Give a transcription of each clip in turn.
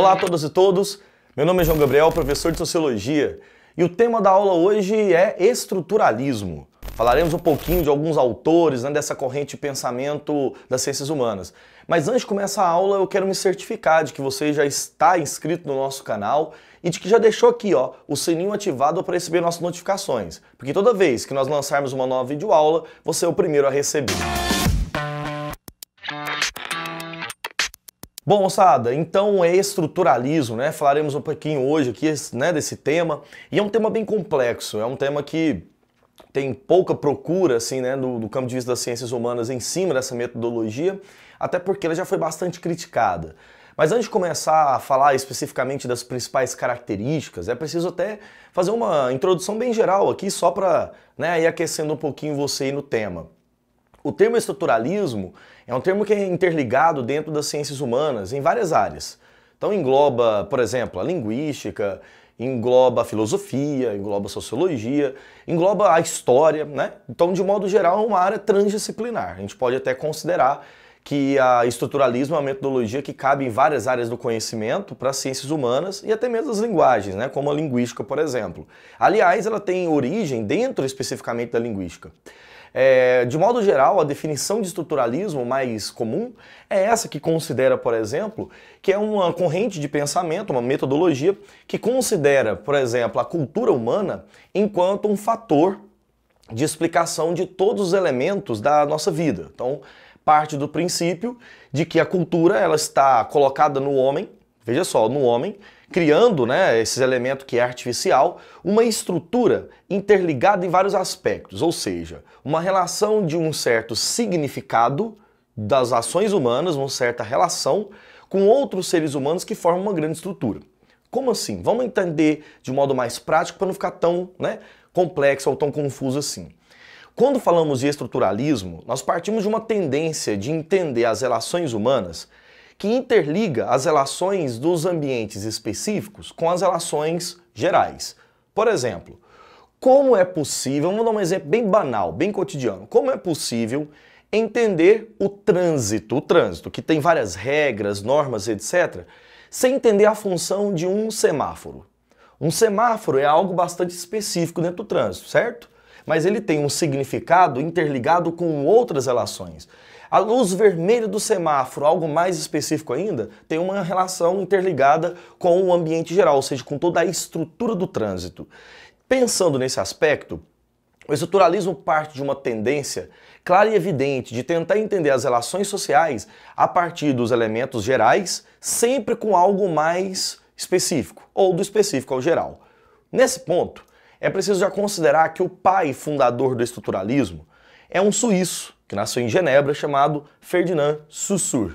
Olá a todas e todos, meu nome é João Gabriel, professor de Sociologia, e o tema da aula hoje é estruturalismo. Falaremos um pouquinho de alguns autores né, dessa corrente de pensamento das ciências humanas. Mas antes de começar a aula, eu quero me certificar de que você já está inscrito no nosso canal e de que já deixou aqui ó, o sininho ativado para receber nossas notificações. Porque toda vez que nós lançarmos uma nova videoaula, você é o primeiro a receber. Bom, moçada, então é estruturalismo, né? Falaremos um pouquinho hoje aqui né, desse tema. E é um tema bem complexo, é um tema que tem pouca procura, assim, né, do, do campo de vista das ciências humanas em cima dessa metodologia, até porque ela já foi bastante criticada. Mas antes de começar a falar especificamente das principais características, é preciso até fazer uma introdução bem geral aqui, só para né, ir aquecendo um pouquinho você aí no tema. O termo estruturalismo é um termo que é interligado dentro das ciências humanas em várias áreas. Então engloba, por exemplo, a linguística, engloba a filosofia, engloba a sociologia, engloba a história, né? Então, de modo geral, é uma área transdisciplinar. A gente pode até considerar que a estruturalismo é uma metodologia que cabe em várias áreas do conhecimento para as ciências humanas e até mesmo as linguagens, né? como a linguística, por exemplo. Aliás, ela tem origem dentro especificamente da linguística. É, de modo geral, a definição de estruturalismo mais comum é essa que considera, por exemplo, que é uma corrente de pensamento, uma metodologia que considera, por exemplo, a cultura humana enquanto um fator de explicação de todos os elementos da nossa vida. Então, parte do princípio de que a cultura ela está colocada no homem Veja só, no homem, criando né, esses elementos que é artificial, uma estrutura interligada em vários aspectos, ou seja, uma relação de um certo significado das ações humanas, uma certa relação com outros seres humanos que formam uma grande estrutura. Como assim? Vamos entender de um modo mais prático para não ficar tão né, complexo ou tão confuso assim. Quando falamos de estruturalismo, nós partimos de uma tendência de entender as relações humanas que interliga as relações dos ambientes específicos com as relações gerais. Por exemplo, como é possível, vamos dar um exemplo bem banal, bem cotidiano, como é possível entender o trânsito, o trânsito, que tem várias regras, normas, etc., sem entender a função de um semáforo. Um semáforo é algo bastante específico dentro do trânsito, certo? mas ele tem um significado interligado com outras relações. A luz vermelha do semáforo, algo mais específico ainda, tem uma relação interligada com o ambiente geral, ou seja, com toda a estrutura do trânsito. Pensando nesse aspecto, o estruturalismo parte de uma tendência clara e evidente de tentar entender as relações sociais a partir dos elementos gerais, sempre com algo mais específico, ou do específico ao geral. Nesse ponto, é preciso já considerar que o pai fundador do estruturalismo é um suíço que nasceu em Genebra chamado Ferdinand Saussure.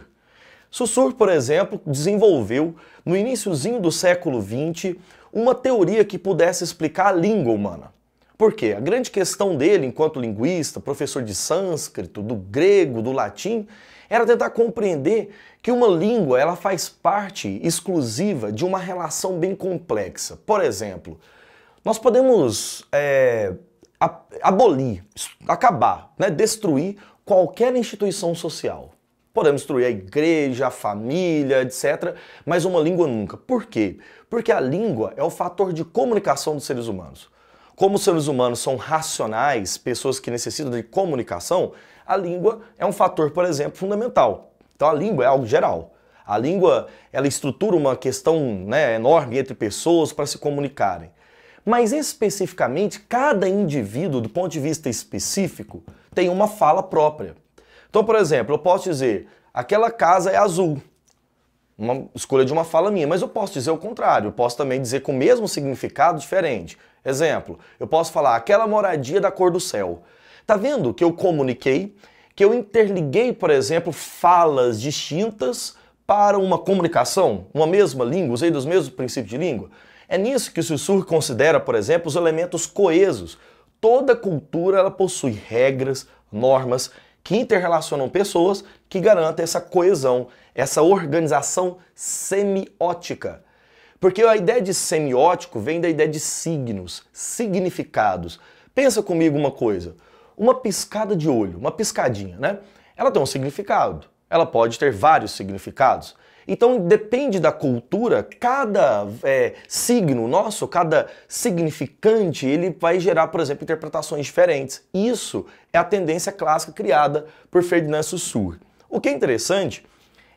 Saussure, por exemplo, desenvolveu no iníciozinho do século XX uma teoria que pudesse explicar a língua humana. Por quê? A grande questão dele, enquanto linguista, professor de sânscrito, do grego, do latim, era tentar compreender que uma língua ela faz parte exclusiva de uma relação bem complexa. Por exemplo, nós podemos é, abolir, acabar, né, destruir qualquer instituição social. Podemos destruir a igreja, a família, etc., mas uma língua nunca. Por quê? Porque a língua é o fator de comunicação dos seres humanos. Como os seres humanos são racionais, pessoas que necessitam de comunicação, a língua é um fator, por exemplo, fundamental. Então a língua é algo geral. A língua ela estrutura uma questão né, enorme entre pessoas para se comunicarem. Mas especificamente, cada indivíduo, do ponto de vista específico, tem uma fala própria. Então, por exemplo, eu posso dizer: aquela casa é azul. Uma escolha de uma fala minha, mas eu posso dizer o contrário, eu posso também dizer com o mesmo significado diferente. Exemplo, eu posso falar aquela moradia da cor do céu. Tá vendo que eu comuniquei, que eu interliguei, por exemplo, falas distintas para uma comunicação, uma mesma língua, usei dos mesmos princípios de língua? É nisso que o Saussure considera, por exemplo, os elementos coesos. Toda cultura ela possui regras, normas que interrelacionam pessoas que garantem essa coesão, essa organização semiótica. Porque a ideia de semiótico vem da ideia de signos, significados. Pensa comigo uma coisa, uma piscada de olho, uma piscadinha, né? Ela tem um significado, ela pode ter vários significados. Então depende da cultura, cada é, signo nosso, cada significante, ele vai gerar, por exemplo, interpretações diferentes. Isso é a tendência clássica criada por Ferdinand Saussure. O que é interessante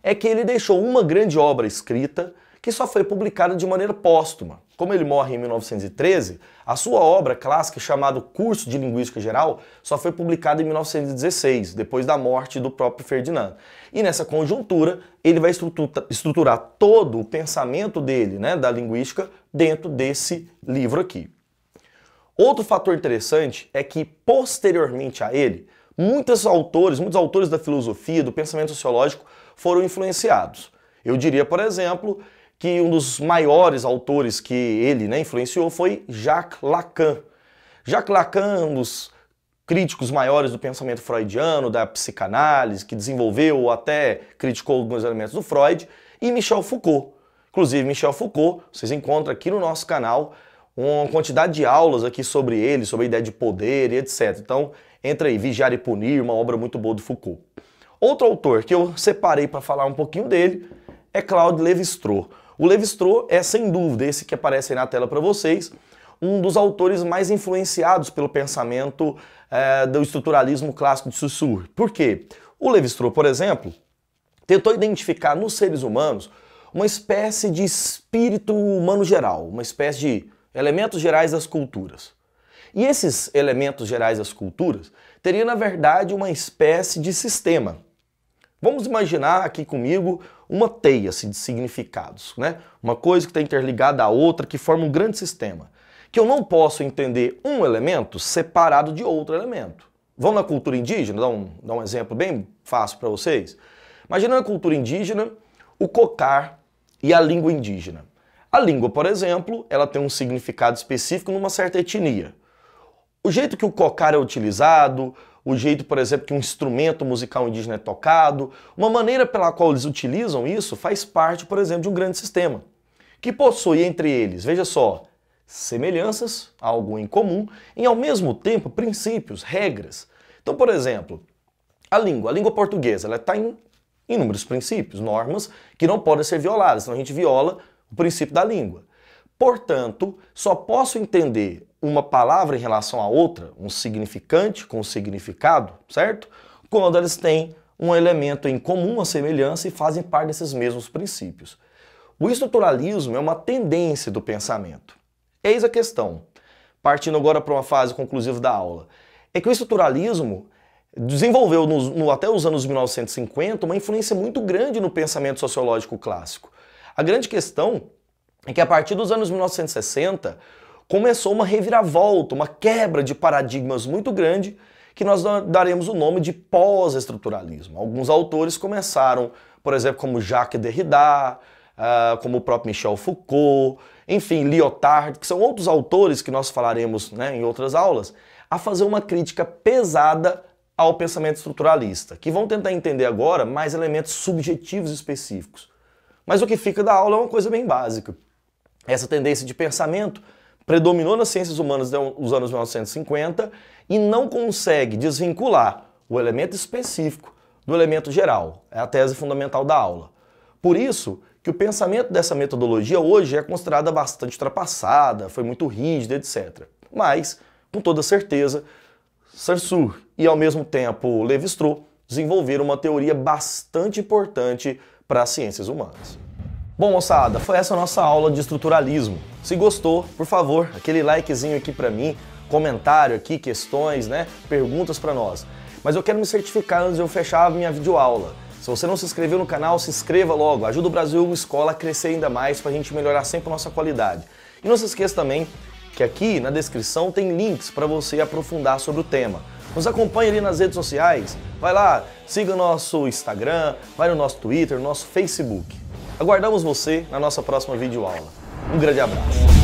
é que ele deixou uma grande obra escrita que só foi publicada de maneira póstuma. Como ele morre em 1913, a sua obra clássica chamada Curso de Linguística Geral só foi publicada em 1916, depois da morte do próprio Ferdinand. E nessa conjuntura, ele vai estruturar todo o pensamento dele, né, da linguística, dentro desse livro aqui. Outro fator interessante é que, posteriormente a ele, muitos autores, muitos autores da filosofia, do pensamento sociológico, foram influenciados. Eu diria, por exemplo, que um dos maiores autores que ele né, influenciou foi Jacques Lacan. Jacques Lacan, um dos críticos maiores do pensamento freudiano, da psicanálise, que desenvolveu ou até criticou alguns elementos do Freud, e Michel Foucault. Inclusive, Michel Foucault, vocês encontram aqui no nosso canal uma quantidade de aulas aqui sobre ele, sobre a ideia de poder e etc. Então, entra aí, Vigiar e Punir, uma obra muito boa do Foucault. Outro autor que eu separei para falar um pouquinho dele é Claude Lévi-Strauss. O Levi-Strauss é, sem dúvida, esse que aparece aí na tela para vocês, um dos autores mais influenciados pelo pensamento é, do estruturalismo clássico de Saussure. Por quê? O Levi-Strauss, por exemplo, tentou identificar nos seres humanos uma espécie de espírito humano geral, uma espécie de elementos gerais das culturas. E esses elementos gerais das culturas teriam, na verdade, uma espécie de sistema. Vamos imaginar aqui comigo uma teia assim, de significados, né? uma coisa que está interligada à outra, que forma um grande sistema. Que eu não posso entender um elemento separado de outro elemento. Vamos na cultura indígena, dar um, dar um exemplo bem fácil para vocês. Imaginando a cultura indígena o cocar e a língua indígena. A língua, por exemplo, ela tem um significado específico numa certa etnia. O jeito que o cocar é utilizado, o jeito, por exemplo, que um instrumento musical indígena é tocado. Uma maneira pela qual eles utilizam isso faz parte, por exemplo, de um grande sistema, que possui entre eles, veja só, semelhanças, algo em comum, e ao mesmo tempo princípios, regras. Então, por exemplo, a língua, a língua portuguesa, ela está em inúmeros princípios, normas que não podem ser violadas, senão a gente viola o princípio da língua. Portanto, só posso entender uma palavra em relação à outra, um significante com significado, certo? Quando elas têm um elemento em comum, uma semelhança e fazem parte desses mesmos princípios. O estruturalismo é uma tendência do pensamento. Eis a questão, partindo agora para uma fase conclusiva da aula, é que o estruturalismo desenvolveu no, no, até os anos 1950 uma influência muito grande no pensamento sociológico clássico. A grande questão é que a partir dos anos 1960 começou uma reviravolta, uma quebra de paradigmas muito grande, que nós daremos o nome de pós-estruturalismo. Alguns autores começaram, por exemplo, como Jacques Derrida, ah, como o próprio Michel Foucault, enfim, Lyotard, que são outros autores que nós falaremos né, em outras aulas, a fazer uma crítica pesada ao pensamento estruturalista, que vão tentar entender agora mais elementos subjetivos específicos. Mas o que fica da aula é uma coisa bem básica. Essa tendência de pensamento predominou nas ciências humanas nos anos 1950 e não consegue desvincular o elemento específico do elemento geral. É a tese fundamental da aula. Por isso que o pensamento dessa metodologia hoje é considerada bastante ultrapassada, foi muito rígida, etc. Mas, com toda certeza, Sarsour e ao mesmo tempo Lévi-Strauss desenvolveram uma teoria bastante importante para as ciências humanas. Bom, moçada, foi essa a nossa aula de estruturalismo. Se gostou, por favor, aquele likezinho aqui para mim, comentário aqui, questões, né, perguntas para nós. Mas eu quero me certificar antes de eu fechar a minha videoaula. Se você não se inscreveu no canal, se inscreva logo. Ajuda o Brasil Escola a crescer ainda mais para a gente melhorar sempre a nossa qualidade. E não se esqueça também que aqui na descrição tem links para você aprofundar sobre o tema. Nos acompanhe ali nas redes sociais, vai lá, siga nosso Instagram, vai no nosso Twitter, nosso Facebook. Aguardamos você na nossa próxima videoaula. Um grande abraço.